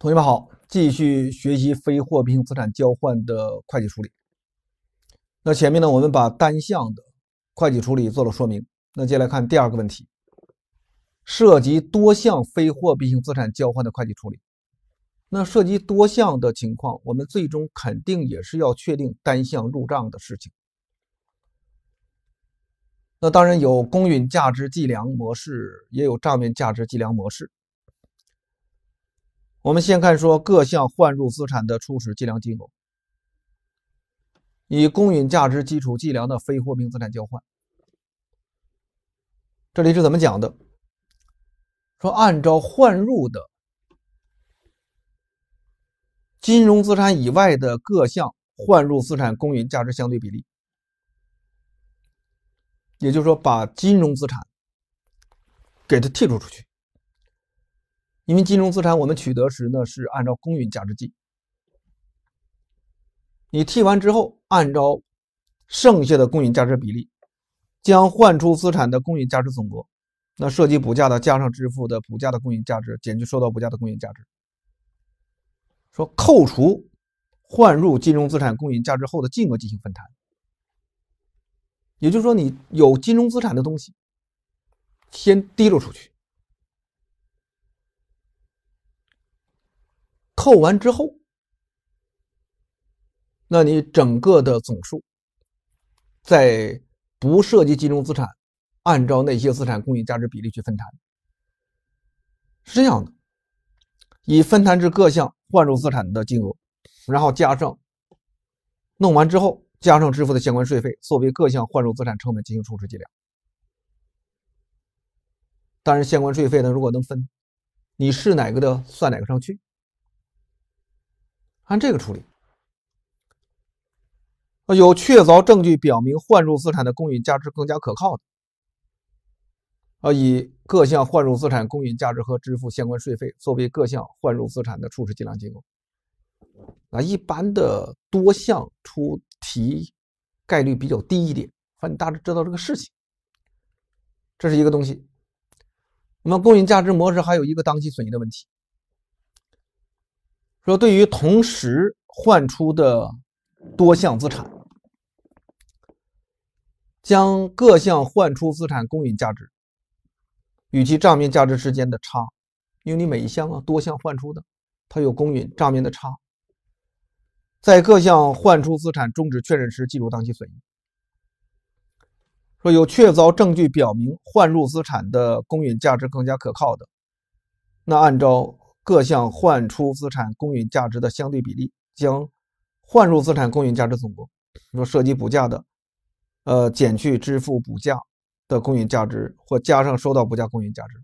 同学们好，继续学习非货币性资产交换的会计处理。那前面呢，我们把单项的会计处理做了说明。那接下来看第二个问题，涉及多项非货币性资产交换的会计处理。那涉及多项的情况，我们最终肯定也是要确定单项入账的事情。那当然有公允价值计量模式，也有账面价值计量模式。我们先看说各项换入资产的初始计量金额，以公允价值基础计量的非货币资产交换，这里是怎么讲的？说按照换入的金融资产以外的各项换入资产公允价值相对比例，也就是说把金融资产给它剔除出去。因为金融资产我们取得时呢是按照公允价值计，你替完之后，按照剩下的公允价值比例，将换出资产的公允价值总额，那涉及补价的加上支付的补价的公允价值，减去收到补价的公允价值，说扣除换入金融资产公允价值后的净额进行分摊。也就是说，你有金融资产的东西，先滴露出去。扣完之后，那你整个的总数，在不涉及金融资产，按照那些资产公允价值比例去分摊，是这样的。以分摊至各项换入资产的金额，然后加上，弄完之后加上支付的相关税费，作为各项换入资产成本进行初始计量。当然，相关税费呢，如果能分，你是哪个的算哪个上去。按这个处理，有确凿证据表明换入资产的公允价值更加可靠的，啊，以各项换入资产公允价值和支付相关税费作为各项换入资产的初始计量金额。啊，一般的多项出题概率比较低一点，反正大致知道这个事情，这是一个东西。那么公允价值模式还有一个当期损益的问题。说对于同时换出的多项资产，将各项换出资产公允价值与其账面价值之间的差，因为你每一项啊多项换出的，它有公允账面的差，在各项换出资产终止确认时计入当期损益。说有确凿证据表明换入资产的公允价值更加可靠的，那按照。各项换出资产公允价值的相对比例，将换入资产公允价值总额，说涉及补价的，呃，减去支付补价的公允价值，或加上收到补价公允价值，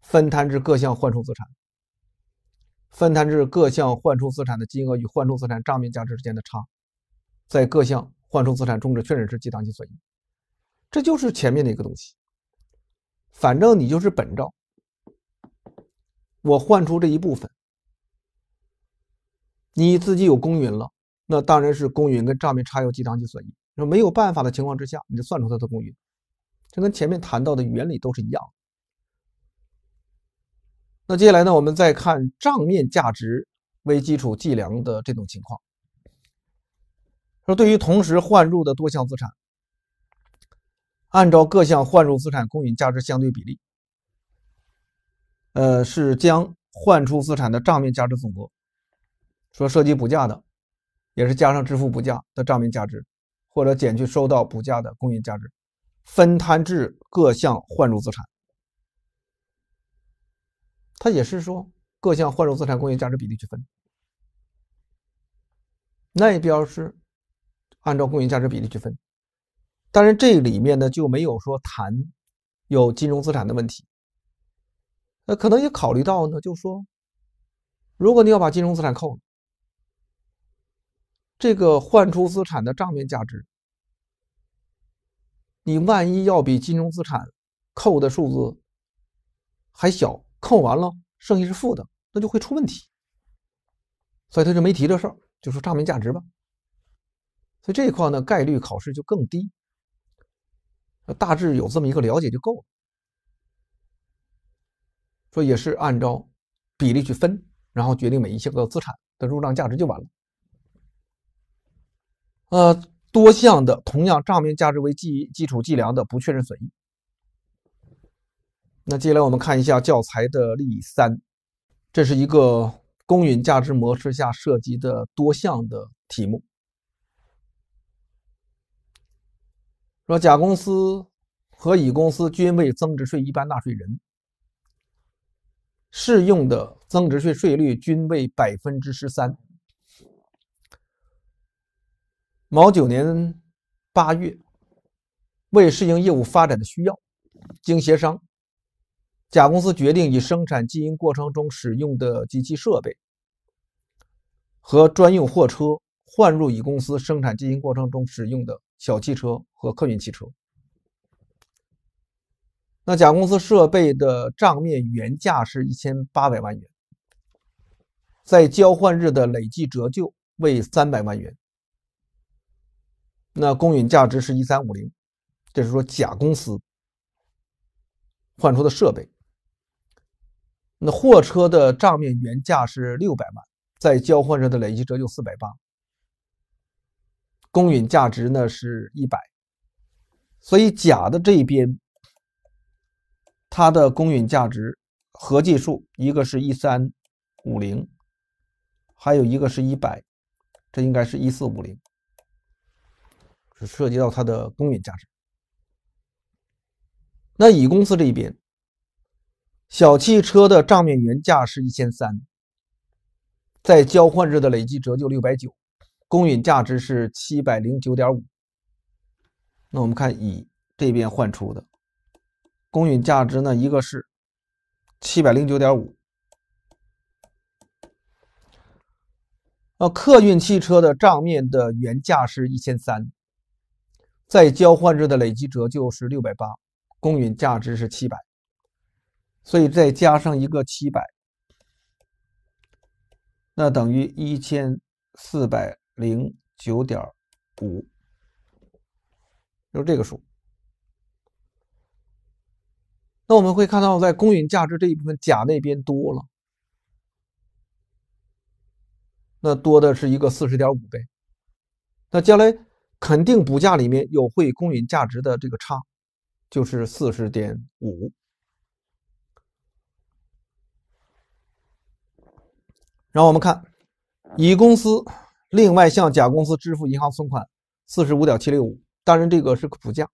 分摊至各项换出资产，分摊至各项换出资产的金额与换出资产账面价值之间的差，在各项换出资产终止确认时计当期损益。这就是前面的一个东西，反正你就是本照。我换出这一部分，你自己有公允了，那当然是公允跟账面差有计账计损。那没有办法的情况之下，你就算出它的公允，这跟前面谈到的原理都是一样。那接下来呢，我们再看账面价值为基础计量的这种情况。说对于同时换入的多项资产，按照各项换入资产公允价值相对比例。呃，是将换出资产的账面价值总额，说涉及补价的，也是加上支付补价的账面价值，或者减去收到补价的公允价值，分摊至各项换入资产。它也是说各项换入资产公允价值比例去分，那一表示按照公允价值比例去分。但是这里面呢就没有说谈有金融资产的问题。那可能也考虑到呢，就说，如果你要把金融资产扣，了，这个换出资产的账面价值，你万一要比金融资产扣的数字还小，扣完了剩下是负的，那就会出问题。所以他就没提这事儿，就说账面价值吧。所以这一块呢，概率考试就更低。大致有这么一个了解就够了。说也是按照比例去分，然后决定每一项的资产的入账价值就完了。呃，多项的同样账面价值为基基础计量的不确认损益。那接下来我们看一下教材的例三，这是一个公允价值模式下涉及的多项的题目。说甲公司和乙公司均为增值税一般纳税人。适用的增值税税率均为百分之十三。某九年八月，为适应业务发展的需要，经协商，甲公司决定以生产经营过程中使用的机器设备和专用货车换入乙公司生产经营过程中使用的小汽车和客运汽车。那甲公司设备的账面原价是一千八百万元，在交换日的累计折旧为三百万元，那公允价值是一三五零，这是说甲公司换出的设备。那货车的账面原价是六百万，在交换日的累计折旧四百八，公允价值呢是一百，所以甲的这边。它的公允价值合计数，一个是一三五零，还有一个是一百，这应该是一四五零，是涉及到它的公允价值。那乙公司这一边，小汽车的账面原价是一千三，在交换日的累计折旧六百九，公允价值是七百零九点五。那我们看乙这边换出的。公允价值呢？一个是七百零九点五。呃，客运汽车的账面的原价是一千三，在交换日的累计折旧是六百八，公允价值是七百，所以再加上一个七百，那等于一千四百零九点五，就是这个数。那我们会看到，在公允价值这一部分，甲那边多了，那多的是一个四十点五倍，那将来肯定补价里面有会公允价值的这个差，就是四十点五。然后我们看，乙公司另外向甲公司支付银行存款四十五点七六五，当然这个是补价，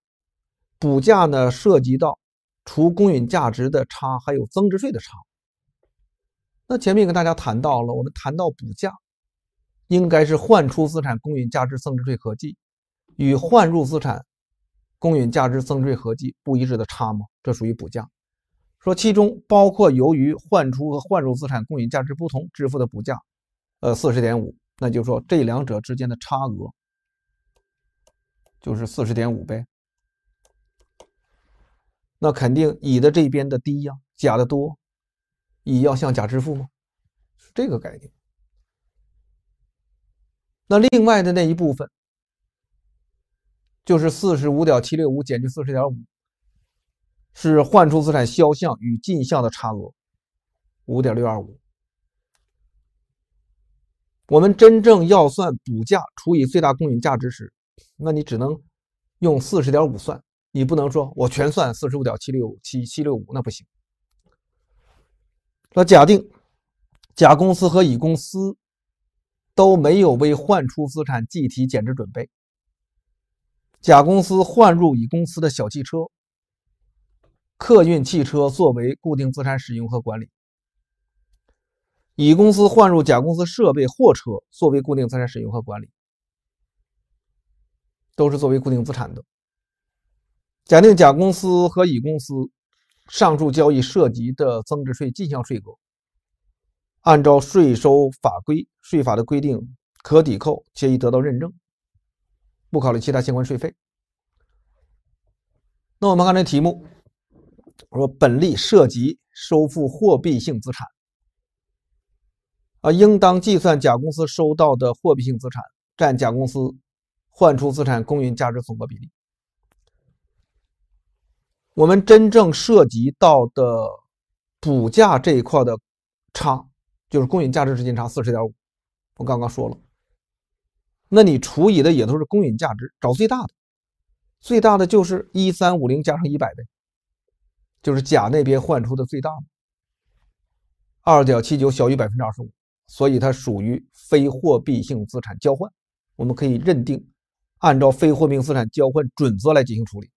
补价呢涉及到。除公允价值的差，还有增值税的差。那前面跟大家谈到了，我们谈到补价，应该是换出资产公允价值增值税合计与换入资产公允价值增值税合计不一致的差吗？这属于补价。说其中包括由于换出和换入资产公允价值不同支付的补价，呃，四十点五，那就是说这两者之间的差额就是四十点五呗。那肯定乙的这边的低呀，甲的多，乙要向甲支付吗？是这个概念。那另外的那一部分就是四十五点七六五减去四十点五，是换出资产销项与进项的差额，五点六二五。我们真正要算补价除以最大公允价值时，那你只能用四十点五算。你不能说我全算四十五点七六七七六五，那不行。那假定甲公司和乙公司都没有为换出资产计提减值准备。甲公司换入乙公司的小汽车、客运汽车作为固定资产使用和管理；乙公司换入甲公司设备、货车作为固定资产使用和管理，都是作为固定资产的。假定甲公司和乙公司上述交易涉及的增值税进项税额，按照税收法规、税法的规定可抵扣且已得到认证，不考虑其他相关税费。那我们看这题目，说本例涉及收付货币性资产，啊，应当计算甲公司收到的货币性资产占甲公司换出资产公允价值总额比例。我们真正涉及到的补价这一块的差，就是公允价值之间差四十点五。我刚刚说了，那你除以的也都是公允价值，找最大的，最大的就是一三五零加上一百倍，就是甲那边换出的最大嘛。二点七九小于百分之二十五，所以它属于非货币性资产交换，我们可以认定按照非货币性资产交换准则来进行处理。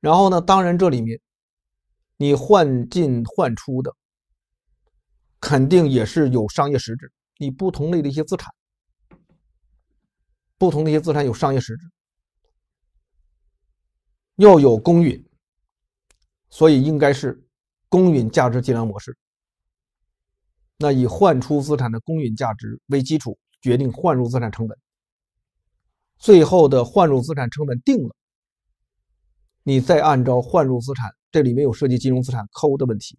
然后呢？当然，这里面你换进换出的肯定也是有商业实质。你不同类的一些资产，不同的一些资产有商业实质，要有公允。所以应该是公允价值计量模式。那以换出资产的公允价值为基础，决定换入资产成本。最后的换入资产成本定了。你再按照换入资产，这里面有涉及金融资产扣的问题，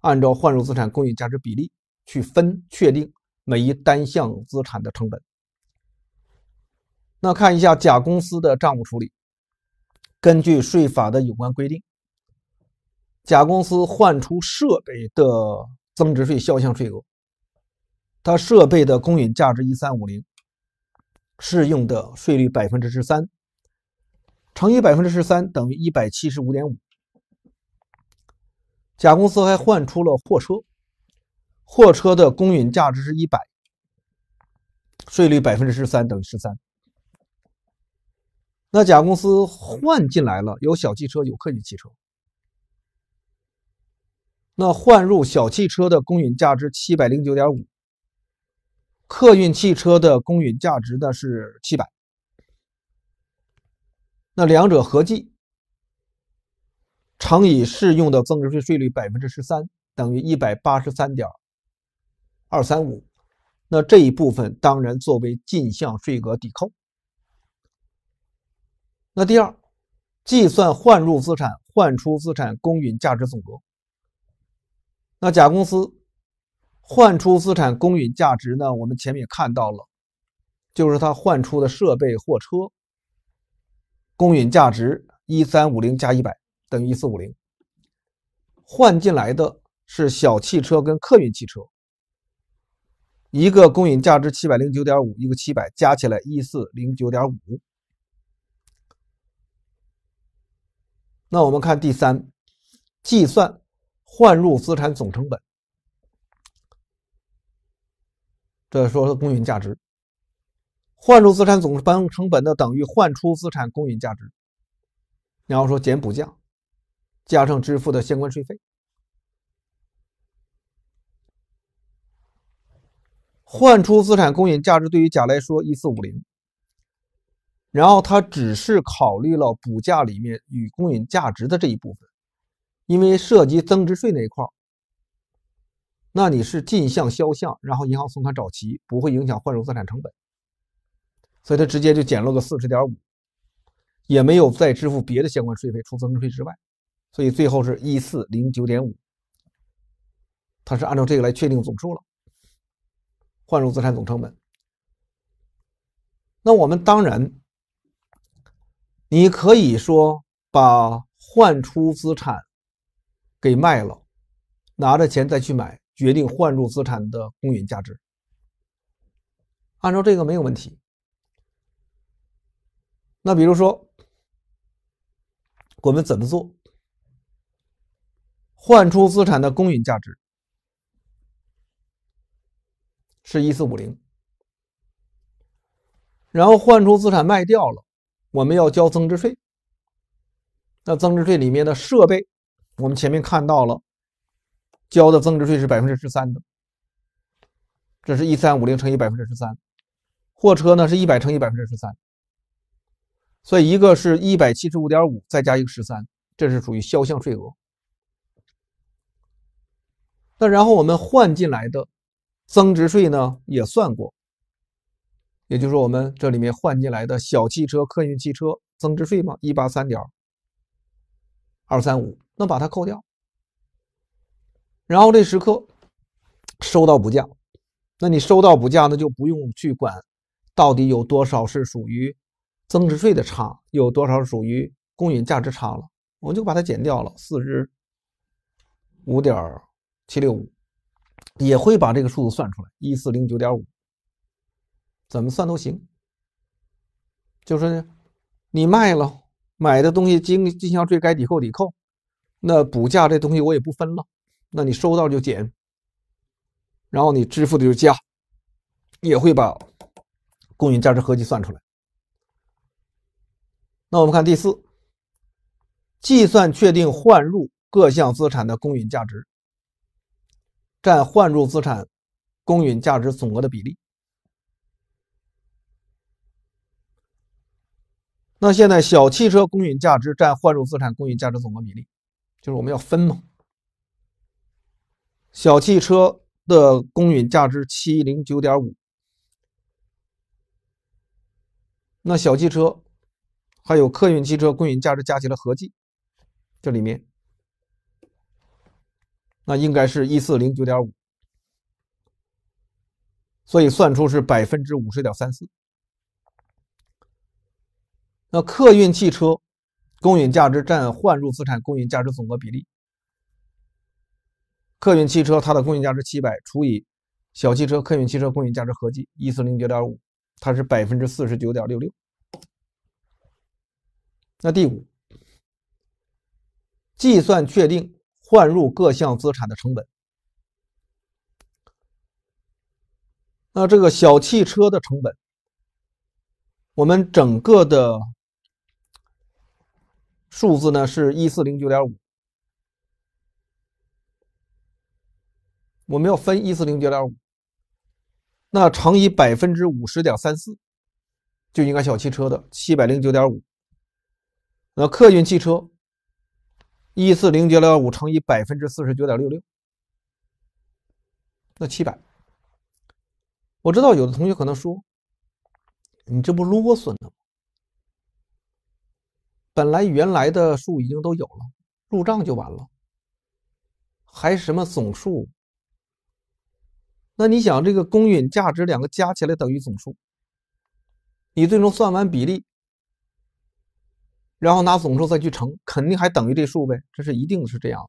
按照换入资产公允价值比例去分确定每一单项资产的成本。那看一下甲公司的账务处理，根据税法的有关规定，甲公司换出设备的增值税销项税额，它设备的公允价值一三五零，适用的税率百分之十三。乘以百分之十三等于一百七十五点五。甲公司还换出了货车，货车的公允价值是一百，税率百分之十三等于十三。那甲公司换进来了有小汽车，有客运汽车。那换入小汽车的公允价值七百零九点五，客运汽车的公允价值呢是七百。那两者合计乘以适用的增值税税率百分之十三，等于一百八十三点二三五。那这一部分当然作为进项税额抵扣。那第二，计算换入资产换出资产公允价值总额。那甲公司换出资产公允价值呢？我们前面也看到了，就是他换出的设备、货车。公允价值一三五零加一百等于一四五零，换进来的是小汽车跟客运汽车，一个公允价值七百零九点五，一个七百，加起来一四零九点五。那我们看第三，计算换入资产总成本，这说是公允价值。换入资产总成成本呢，等于换出资产公允价值，然后说减补价，加上支付的相关税费。换出资产公允价值对于甲来说一四五零，然后他只是考虑了补价里面与公允价值的这一部分，因为涉及增值税那一块儿，那你是进项销项，然后银行存款找齐，不会影响换入资产成本。所以他直接就减了个四十点五，也没有再支付别的相关税费，除增值税之外，所以最后是一四零九点五，他是按照这个来确定总数了。换入资产总成本。那我们当然，你可以说把换出资产给卖了，拿着钱再去买，决定换入资产的公允价值，按照这个没有问题。那比如说，我们怎么做？换出资产的公允价值是一四五零，然后换出资产卖掉了，我们要交增值税。那增值税里面的设备，我们前面看到了，交的增值税是百分之十三的，这是一三五零乘以百分之十三，货车呢是一百乘以百分之十三。所以一个是一百七十五点五，再加一个十三，这是属于销项税额。那然后我们换进来的增值税呢，也算过，也就是我们这里面换进来的小汽车、客运汽车增值税嘛，一八三点二三五，那把它扣掉。然后这十克收到补价，那你收到补价，那就不用去管到底有多少是属于。增值税的差有多少属于公允价值差了，我就把它减掉了，四十五点七六五，也会把这个数字算出来，一四零九点五，怎么算都行。就是呢，你卖了买的东西，进进项税该抵扣抵扣，那补价这东西我也不分了，那你收到就减，然后你支付的就加，也会把公允价值合计算出来。那我们看第四，计算确定换入各项资产的公允价值，占换入资产公允价值总额的比例。那现在小汽车公允价值占换入资产公允价值总额比例，就是我们要分嘛。小汽车的公允价值七零九点五，那小汽车。还有客运汽车公允价值加起来合计，这里面，那应该是一四零九点五，所以算出是百分之五十点三四。那客运汽车公允价值占换入资产公允价值总额比例，客运汽车它的公允价值七百除以小汽车客运汽车公允价值合计一四零九点五，它是百分之四十九点六六。那第五，计算确定换入各项资产的成本。那这个小汽车的成本，我们整个的数字呢是一四零九点五，我们要分一四零九点五，那乘以百分之五十点三四，就应该小汽车的七百零九点五。那客运汽车一四零九点五乘以百分之四十九点六六，那七百。我知道有的同学可能说，你这不啰嗦呢？本来原来的数已经都有了，入账就完了，还什么总数？那你想，这个公允价值两个加起来等于总数，你最终算完比例。然后拿总数再去乘，肯定还等于这数呗，这是一定是这样。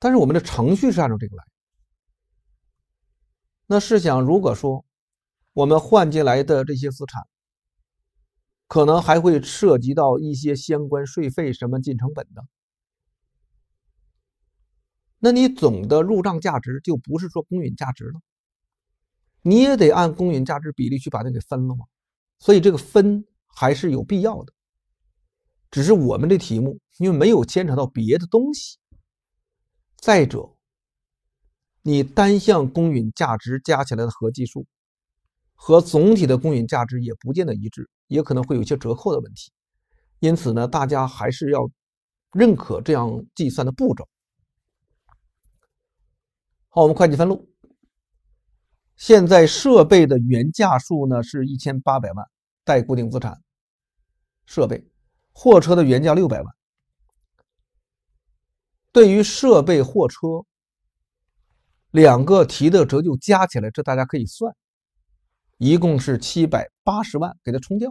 但是我们的程序是按照这个来。那试想，如果说我们换进来的这些资产，可能还会涉及到一些相关税费、什么进成本的，那你总的入账价值就不是说公允价值了，你也得按公允价值比例去把它给分了嘛，所以这个分还是有必要的。只是我们的题目，因为没有牵扯到别的东西。再者，你单项公允价值加起来的合计数，和总体的公允价值也不见得一致，也可能会有一些折扣的问题。因此呢，大家还是要认可这样计算的步骤。好，我们会计分录。现在设备的原价数呢是一千八百万，带固定资产设备。货车的原价六百万，对于设备货车两个提的折旧加起来，这大家可以算，一共是七百八十万，给它冲掉。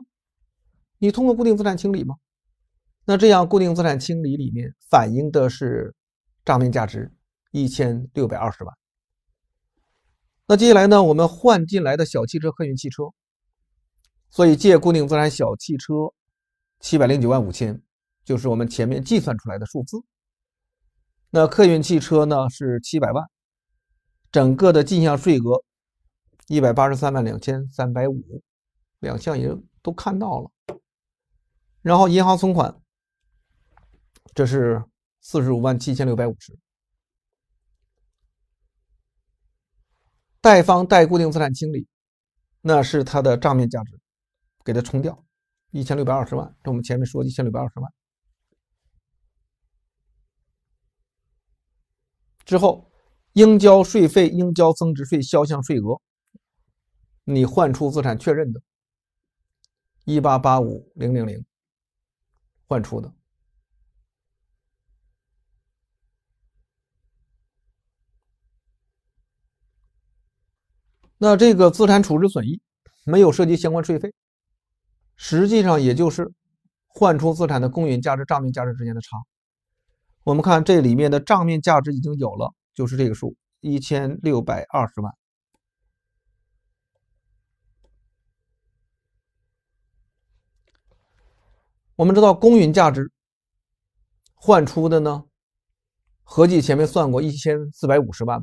你通过固定资产清理吗？那这样固定资产清理里面反映的是账面价值一千六百二十万。那接下来呢，我们换进来的小汽车、客运汽车，所以借固定资产小汽车。七百零九万五千，就是我们前面计算出来的数字。那客运汽车呢是七百万，整个的进项税额一百八十三万两千三百五，两项也都看到了。然后银行存款，这是四十五万七千六百五十。贷方贷固定资产清理，那是它的账面价值，给它冲掉。一千六百二十万，这我们前面说一千六百二十万。之后，应交税费、应交增值税、销项税额，你换出资产确认的，一八八五零零零，换出的。那这个资产处置损益没有涉及相关税费。实际上，也就是换出资产的公允价值、账面价值之间的差。我们看这里面的账面价值已经有了，就是这个数一千六百二十万。我们知道公允价值换出的呢，合计前面算过一千四百五十万，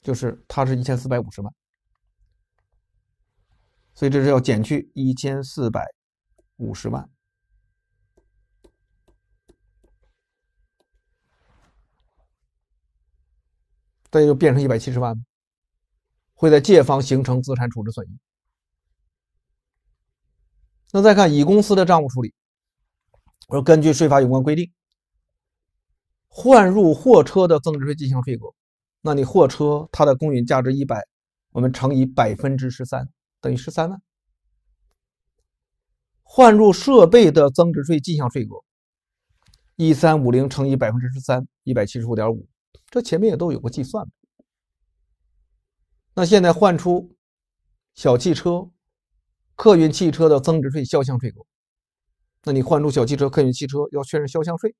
就是它是一千四百五十万。所以这是要减去一千四百五十万，这就变成一百七十万，会在借方形成资产处置损益。那再看乙公司的账务处理，我说根据税法有关规定，换入货车的增值税进项税额，那你货车它的公允价值一百，我们乘以百分之十三。等于十三万，换入设备的增值税进项税额，一三五零乘以百分之十三，一百七十五点五，这前面也都有过计算。那现在换出小汽车、客运汽车的增值税销项税额，那你换入小汽车、客运汽车要确认销项税。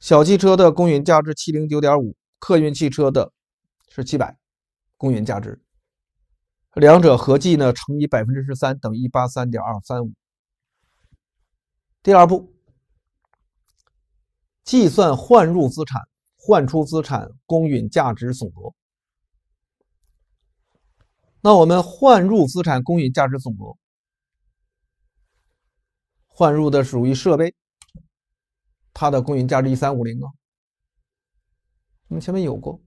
小汽车的公允价值七零九点五，客运汽车的是七百，公允价值。两者合计呢，乘以百分之十三，等于八三点二三五。第二步，计算换入资产、换出资产公允价值总额。那我们换入资产公允价值总额，换入的属于设备，它的公允价值一三五零啊，我们前面有过。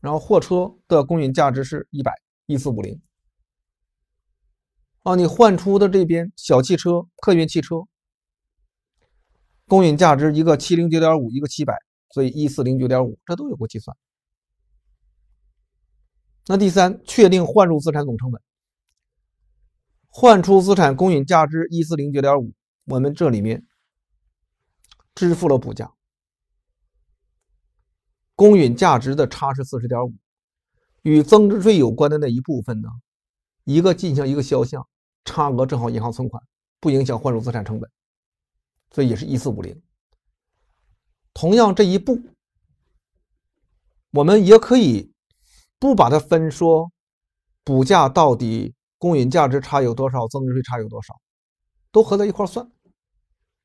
然后货车的公允价值是一百一四五零。啊，你换出的这边小汽车、客运汽车，公允价值一个七零九点五，一个七百，所以一四零九点五，这都有过计算。那第三，确定换入资产总成本，换出资产公允价值一四零九点五，我们这里面支付了补价，公允价值的差是四十点五，与增值税有关的那一部分呢，一个进项，一个销项。差额正好银行存款，不影响换入资产成本，所以也是一四五零。同样这一步，我们也可以不把它分说，补价到底公允价值差有多少，增值税差有多少，都合在一块算。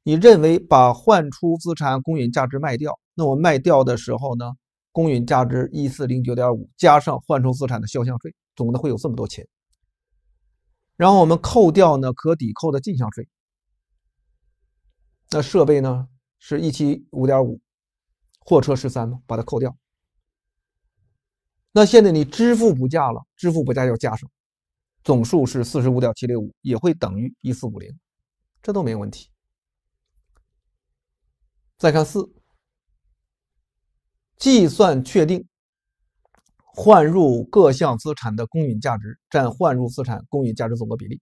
你认为把换出资产公允价值卖掉，那我卖掉的时候呢，公允价值一四零九点五加上换出资产的销项税，总的会有这么多钱。然后我们扣掉呢可抵扣的进项税，那设备呢是一七五点五，货车十三嘛，把它扣掉。那现在你支付补价了，支付补价要加上，总数是四十五点七六五，也会等于一四五零，这都没问题。再看四，计算确定。换入各项资产的公允价值占换入资产公允价值总额比例，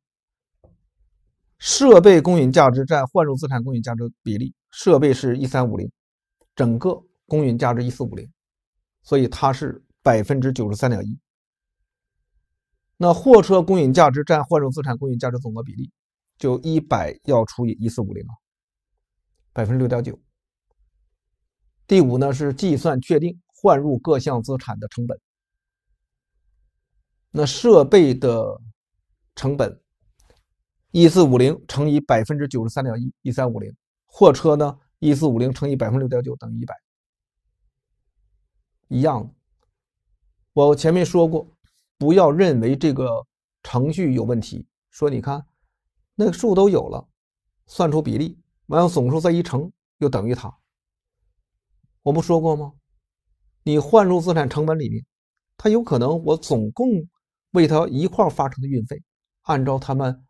设备公允价值占换入资产公允价值比例，设备是一三五零，整个公允价值一四五零，所以它是百分之九十三点一。那货车公允价值占换入资产公允价值总额比例，就一百要除以一四五零啊，百分之六点九。第五呢是计算确定换入各项资产的成本。那设备的成本，一四五零乘以百分之九十三点一，一三五零；货车呢，一四五零乘以百分之六点九，等于一百。一样的。我前面说过，不要认为这个程序有问题。说你看，那个数都有了，算出比例，完了总数再一乘，又等于它。我不说过吗？你换入资产成本里面，它有可能我总共。为它一块发出的运费，按照他们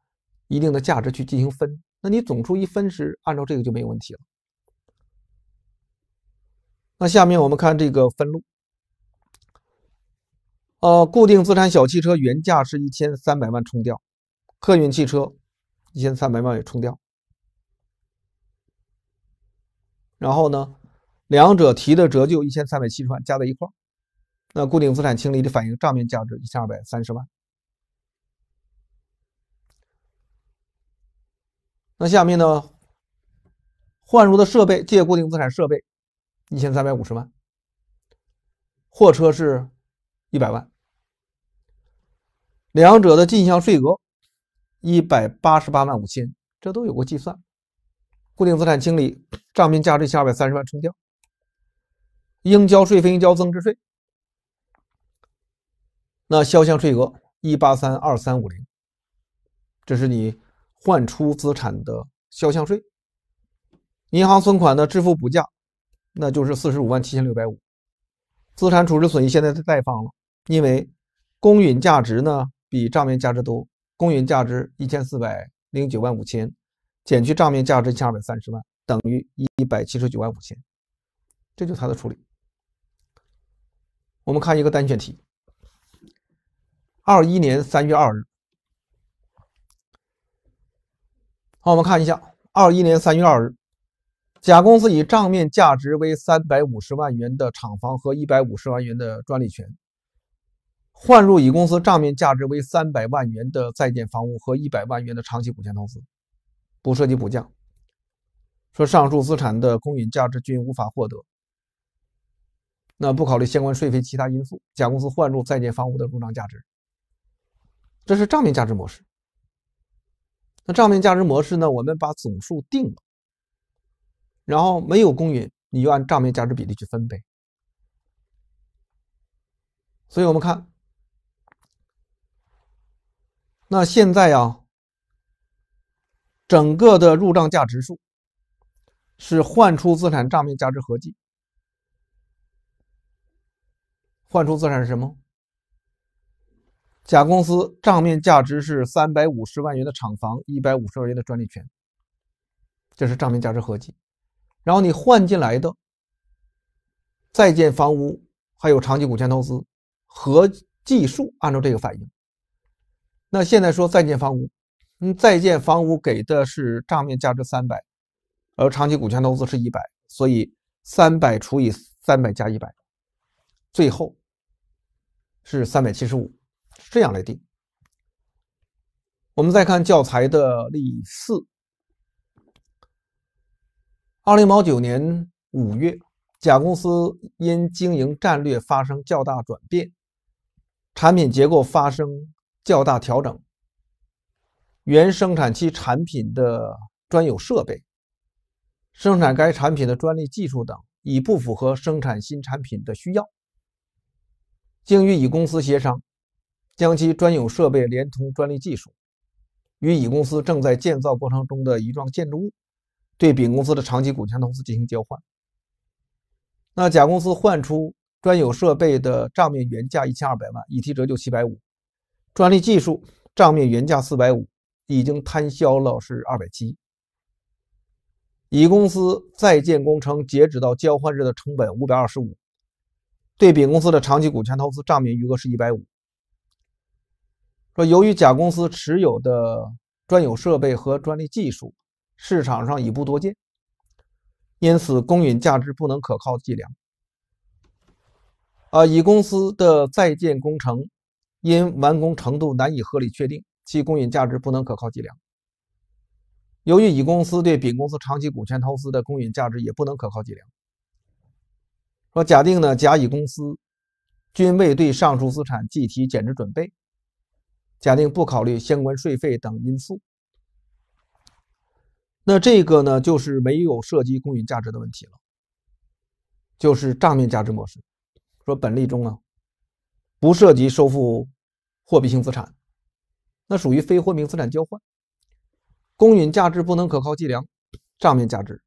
一定的价值去进行分。那你总出一分时，按照这个就没有问题了。那下面我们看这个分录。呃，固定资产小汽车原价是一千三百万冲掉，客运汽车一千三百万也冲掉。然后呢，两者提的折旧一千三百七十万加在一块。那固定资产清理的反映账面价值一千二百三十万。那下面呢，换入的设备借固定资产设备一千三百五十万，货车是一百万，两者的进项税额一百八十八万五千，这都有过计算。固定资产清理账面价值一千二百三十万冲掉，应交税费应交增值税。那销项税额一八三二三五零，这是你换出资产的销项税。银行存款的支付补价，那就是四十五万七千六百五。资产处置损益现在是贷方了，因为公允价值呢比账面价值多，公允价值一千四百零九万五千，减去账面价值一千二百三十万，等于一百七十九万五千，这就是它的处理。我们看一个单选题。二一年三月二日，好，我们看一下二一年三月二日，甲公司以账面价值为三百五十万元的厂房和一百五十万元的专利权，换入乙公司账面价值为三百万元的在建房屋和一百万元的长期股权投资，不涉及补价。说上述资产的公允价值均无法获得，那不考虑相关税费、其他因素，甲公司换入在建房屋的入账价值。这是账面价值模式。那账面价值模式呢？我们把总数定了，然后没有公允，你就按账面价值比例去分配。所以我们看，那现在呀，整个的入账价值数是换出资产账面价值合计。换出资产是什么？甲公司账面价值是三百五十万元的厂房，一百五十万元的专利权，这是账面价值合计。然后你换进来的在建房屋还有长期股权投资，合计数按照这个反应。那现在说在建房屋，嗯，在建房屋给的是账面价值三百，而长期股权投资是一百，所以三百除以三百加一百，最后是三百七十五。这样来定。我们再看教材的例四。二零零九年五月，甲公司因经营战略发生较大转变，产品结构发生较大调整，原生产其产品的专有设备、生产该产品的专利技术等，已不符合生产新产品的需要，经与乙公司协商。将其专有设备连同专利技术与乙公司正在建造过程中的一幢建筑物，对丙公司的长期股权投资进行交换。那甲公司换出专有设备的账面原价一千二百万，已提折旧七百五，专利技术账面原价四百五，已经摊销了是二百七。乙公司在建工程截止到交换日的成本五百二十五，对丙公司的长期股权投资账面余额是一百五。说，由于甲公司持有的专有设备和专利技术市场上已不多见，因此公允价值不能可靠计量。啊，乙公司的在建工程因完工程度难以合理确定，其公允价值不能可靠计量。由于乙公司对丙公司长期股权投资的公允价值也不能可靠计量。说假定呢，甲乙公司均未对上述资产计提减值准备。假定不考虑相关税费等因素，那这个呢就是没有涉及公允价值的问题了，就是账面价值模式。说本例中啊，不涉及收付货币性资产，那属于非货币资产交换，公允价值不能可靠计量，账面价值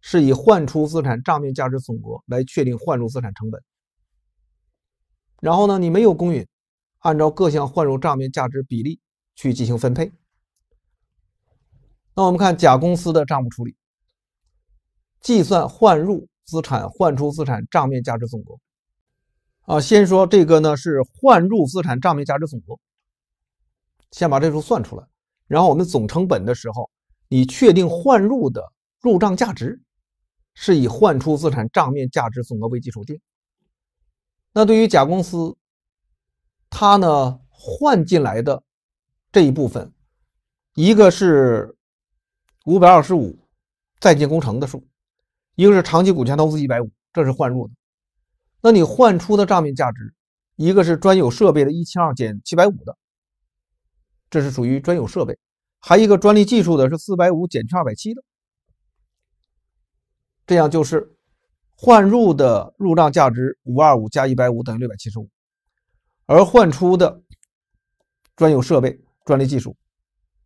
是以换出资产账面价值总额来确定换入资产成本。然后呢，你没有公允。按照各项换入账面价值比例去进行分配。那我们看甲公司的账务处理，计算换入资产换出资产账面价值总额。啊，先说这个呢是换入资产账面价值总额，先把这数算出来。然后我们总成本的时候，你确定换入的入账价值，是以换出资产账面价值总额为基础定。那对于甲公司。它呢换进来的这一部分，一个是五百二十五在建工程的数，一个是长期股权投资一百五，这是换入的。那你换出的账面价值，一个是专有设备的一千二减七百五的，这是属于专有设备，还一个专利技术的是四百五减去二百七的，这样就是换入的入账价值五二五加一百五等于六百七十五。而换出的专有设备、专利技术，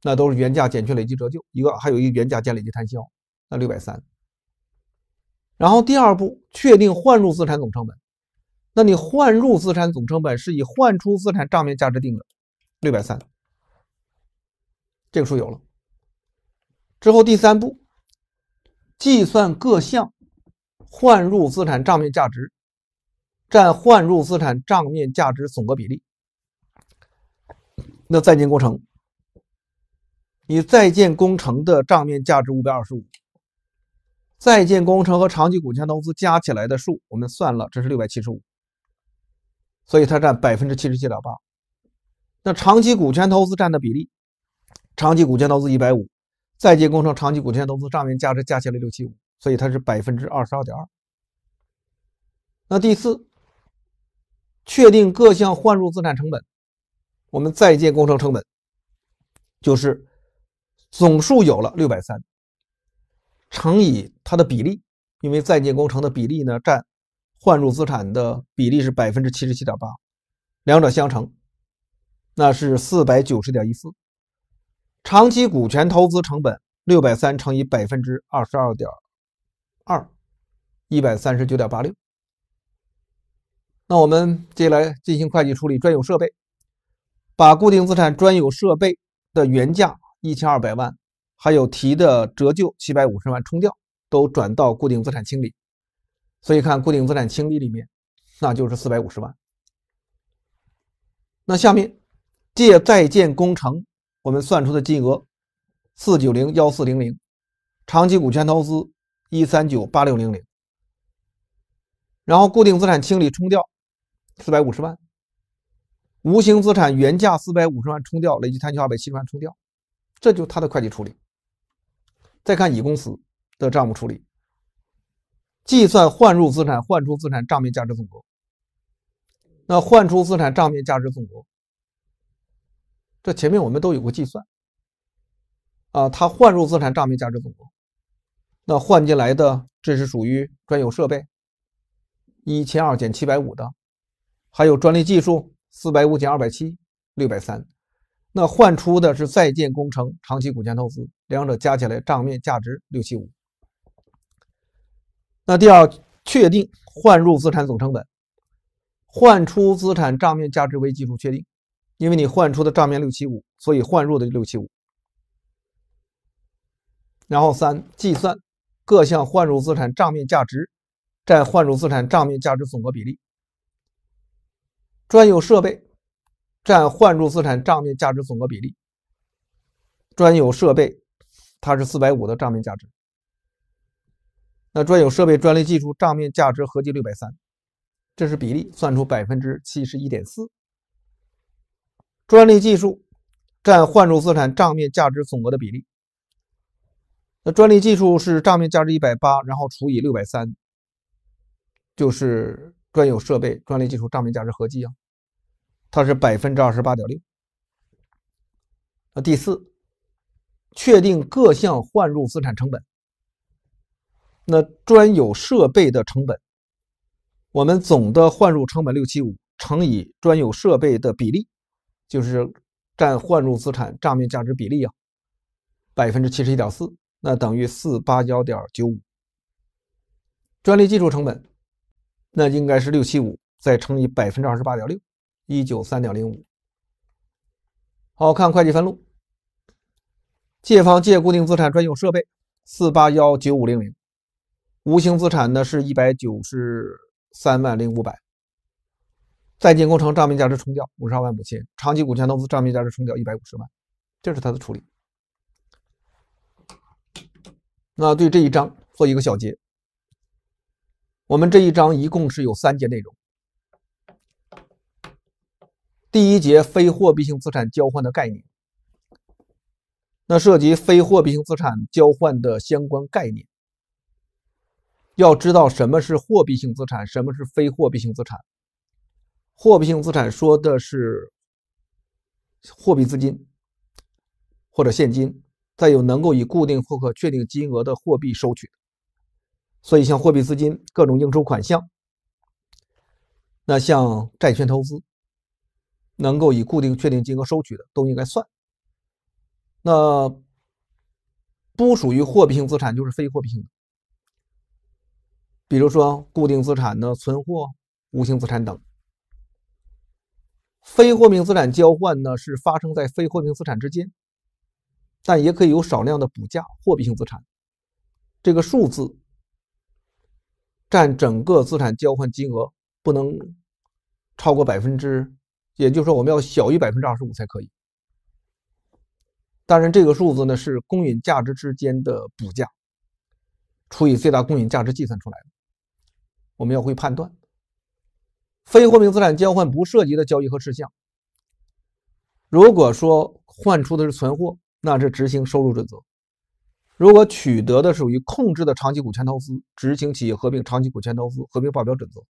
那都是原价减去累计折旧；一个还有一原价减累计摊销，那六百三。然后第二步，确定换入资产总成本。那你换入资产总成本是以换出资产账面价值定的，六百三，这个数有了。之后第三步，计算各项换入资产账面价值。占换入资产账面价值总额比例。那在建工程，以在建工程的账面价值五百二十五，在建工程和长期股权投资加起来的数，我们算了，这是六百七十五，所以它占百分之七十七点八。那长期股权投资占的比例，长期股权投资一百五，在建工程长期股权投资账面价值加起来六七五，所以它是百分之二十二点二。那第四。确定各项换入资产成本，我们在建工程成本就是总数有了六百三乘以它的比例，因为在建工程的比例呢占换入资产的比例是百分之七十七点八，两者相乘，那是四百九十点一四，长期股权投资成本六百三乘以百分之二十二点二，一百三十九点八六。那我们接下来进行会计处理，专有设备，把固定资产专有设备的原价一千二百万，还有提的折旧七百五十万冲掉，都转到固定资产清理。所以看固定资产清理里面，那就是四百五十万。那下面借在建工程，我们算出的金额四九零幺四零零，长期股权投资一三九八六零零，然后固定资产清理冲掉。四百五十万，无形资产原价四百五十万冲掉，累计摊销二百七十万冲掉，这就是它的会计处理。再看乙公司的账务处理，计算换入资产、换出资产账面价值总额。那换出资产账面价值总额，这前面我们都有过计算啊。它换入资产账面价值总额，那换进来的这是属于专有设备，一千二减七百五的。还有专利技术四百五减二百七六百三，那换出的是在建工程、长期股权投资，两者加起来账面价值六七五。那第二，确定换入资产总成本，换出资产账面价值为基础确定，因为你换出的账面六七五，所以换入的六七五。然后三，计算各项换入资产账面价值占换入资产账面价值总额比例。专有设备占换入资产账面价值总额比例。专有设备它是四百五的账面价值，那专有设备、专利技术账面价值合计六百三，这是比例算出百分之七十一点四。专利技术占换入资产账面价值总额的比例。那专利技术是账面价值一百八，然后除以六百三，就是专有设备、专利技术账面价值合计啊。它是百分之二十八点六。那第四，确定各项换入资产成本。那专有设备的成本，我们总的换入成本六七五乘以专有设备的比例，就是占换入资产账面价值比例啊，百分之七十一点四，那等于四八幺点九五。专利技术成本，那应该是六七五再乘以百分之二十八点六。一九三点零五，好看会计分录，借方借固定资产专用设备四八幺九五零零，无形资产呢是一百九十三万零五百，在建工程账面价值冲掉五十万五千，长期股权投资账面价值冲掉一百五十万，这是它的处理。那对这一章做一个小结，我们这一章一共是有三节内容。第一节非货币性资产交换的概念，那涉及非货币性资产交换的相关概念。要知道什么是货币性资产，什么是非货币性资产。货币性资产说的是货币资金或者现金，再有能够以固定或可确定金额的货币收取。所以像货币资金、各种应收款项，那像债券投资。能够以固定确定金额收取的都应该算。那不属于货币性资产就是非货币性的，比如说固定资产呢、存货、无形资产等。非货币资产交换呢是发生在非货币资产之间，但也可以有少量的补价货币性资产。这个数字占整个资产交换金额不能超过百分之。也就是说，我们要小于百分之二十五才可以。当然，这个数字呢是公允价值之间的补价除以最大公允价值计算出来的。我们要会判断非货币资产交换不涉及的交易和事项。如果说换出的是存货，那是执行收入准则；如果取得的属于控制的长期股权投资，执行企业合并长期股权投资合并报表准则。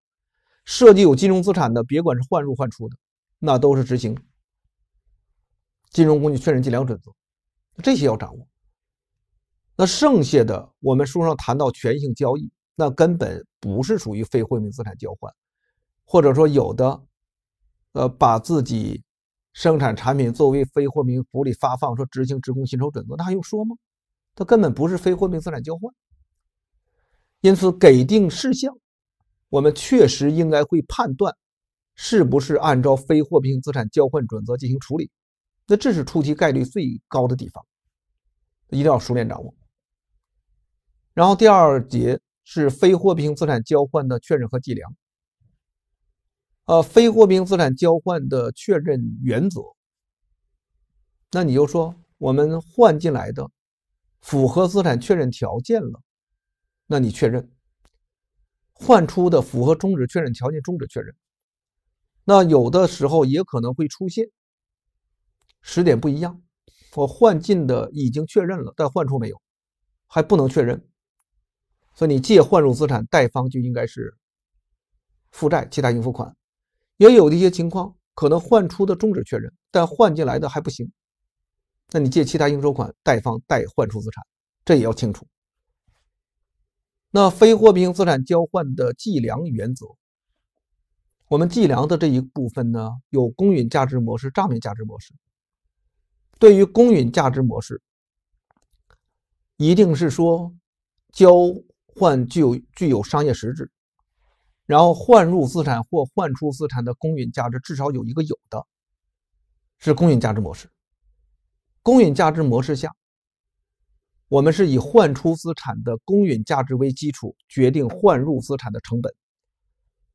涉及有金融资产的，别管是换入换出的。那都是执行《金融工具确认计量准则》，这些要掌握。那剩下的，我们书上谈到权性交易，那根本不是属于非货币资产交换，或者说有的，呃，把自己生产产品作为非货币福利发放，说执行职工薪酬准则，那还用说吗？它根本不是非货币资产交换。因此，给定事项，我们确实应该会判断。是不是按照非货币性资产交换准则进行处理？那这是出题概率最高的地方，一定要熟练掌握。然后第二节是非货币性资产交换的确认和计量。呃，非货币性资产交换的确认原则，那你就说我们换进来的符合资产确认条件了，那你确认；换出的符合终止确认条件，终止确认。那有的时候也可能会出现时点不一样，我换进的已经确认了，但换出没有，还不能确认，所以你借换入资产，贷方就应该是负债其他应付款。也有的一些情况，可能换出的终止确认，但换进来的还不行，那你借其他应收款，贷方贷换出资产，这也要清楚。那非货币性资产交换的计量原则。我们计量的这一部分呢，有公允价值模式、账面价值模式。对于公允价值模式，一定是说交换具有具有商业实质，然后换入资产或换出资产的公允价值至少有一个有的是公允价值模式。公允价值模式下，我们是以换出资产的公允价值为基础，决定换入资产的成本。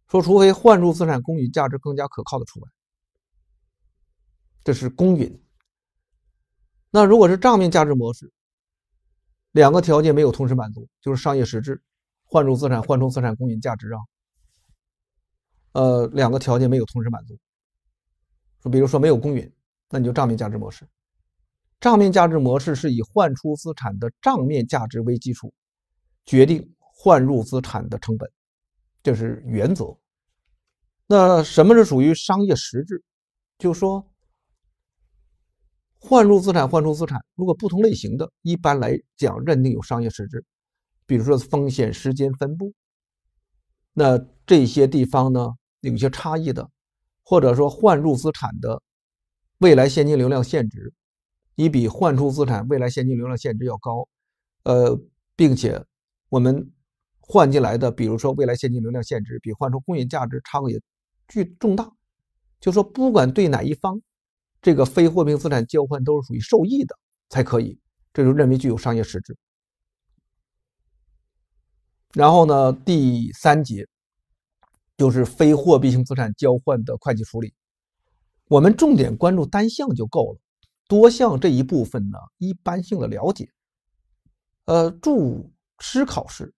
说，除非换入资产公允价值更加可靠的除外，这是公允。那如果是账面价值模式，两个条件没有同时满足，就是商业实质，换入资产换出资产公允价值啊，呃，两个条件没有同时满足。说，比如说没有公允，那你就账面价值模式。账面价值模式是以换出资产的账面价值为基础，决定换入资产的成本。这是原则。那什么是属于商业实质？就说换入资产换出资产，如果不同类型的，一般来讲认定有商业实质。比如说风险时间分布，那这些地方呢有些差异的，或者说换入资产的未来现金流量限值，你比换出资产未来现金流量限值要高，呃，并且我们。换进来的，比如说未来现金流量限值比换出公允价值差额也巨重大，就说不管对哪一方，这个非货币资产交换都是属于受益的才可以，这就认为具有商业实质。然后呢，第三节就是非货币性资产交换的会计处理，我们重点关注单项就够了，多项这一部分呢一般性的了解。呃，注师考试。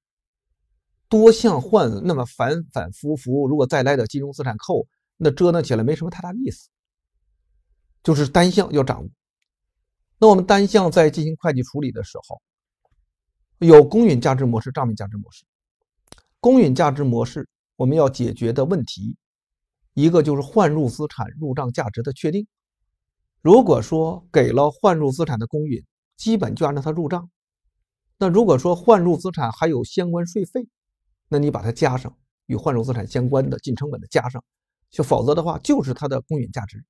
多项换那么反反复复，如果再来点金融资产扣，那折腾起来没什么太大意思。就是单项要掌握。那我们单项在进行会计处理的时候，有公允价值模式、账面价值模式。公允价值模式我们要解决的问题，一个就是换入资产入账价值的确定。如果说给了换入资产的公允，基本就按照它入账。那如果说换入资产还有相关税费，那你把它加上与换入资产相关的净成本的加上，就否则的话就是它的公允价值，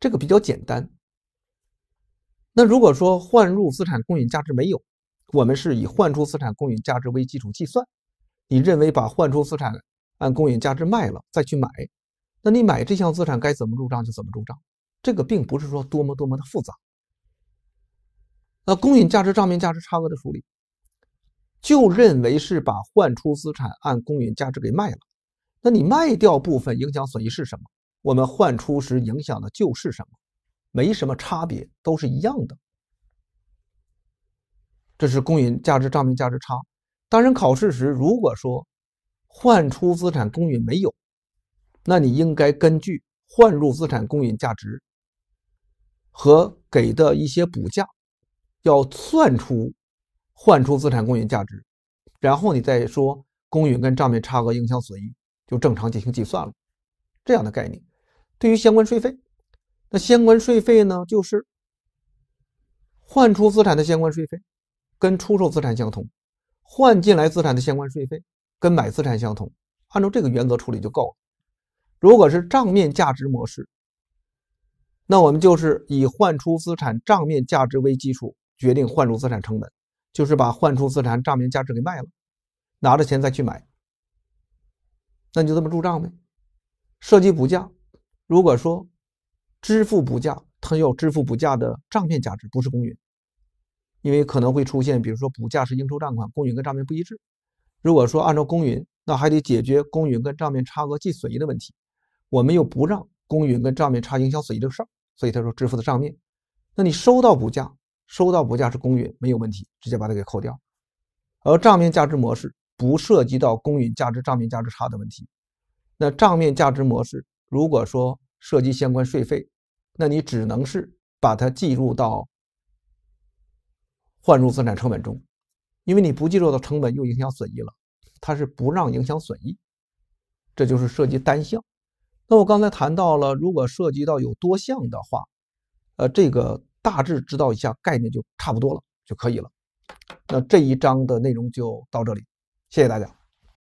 这个比较简单。那如果说换入资产公允价值没有，我们是以换出资产公允价值为基础计算。你认为把换出资产按公允价值卖了再去买，那你买这项资产该怎么入账就怎么入账，这个并不是说多么多么的复杂。那公允价值账面价值差额的处理。就认为是把换出资产按公允价值给卖了，那你卖掉部分影响损益是什么？我们换出时影响的就是什么？没什么差别，都是一样的。这是公允价值账面价值差。当然考试时如果说换出资产公允没有，那你应该根据换入资产公允价值和给的一些补价，要算出。换出资产公允价值，然后你再说公允跟账面差额影响损益，就正常进行计算了。这样的概念，对于相关税费，那相关税费呢，就是换出资产的相关税费跟出售资产相同，换进来资产的相关税费跟买资产相同。按照这个原则处理就够了。如果是账面价值模式，那我们就是以换出资产账面价值为基础，决定换入资产成本。就是把换出资产账面价值给卖了，拿着钱再去买，那你就这么入账呗。涉及补价，如果说支付补价，它要支付补价的账面价值不是公允，因为可能会出现，比如说补价是应收账款，公允跟账面不一致。如果说按照公允，那还得解决公允跟账面差额计损益的问题。我们又不让公允跟账面差营销损益这个事儿，所以他说支付的账面，那你收到补价。收到补价是公允，没有问题，直接把它给扣掉。而账面价值模式不涉及到公允价值账面价值差的问题。那账面价值模式，如果说涉及相关税费，那你只能是把它计入到换入资产成本中，因为你不计入到成本又影响损益了，它是不让影响损益，这就是涉及单项。那我刚才谈到了，如果涉及到有多项的话，呃，这个。大致知道一下概念就差不多了就可以了。那这一章的内容就到这里，谢谢大家。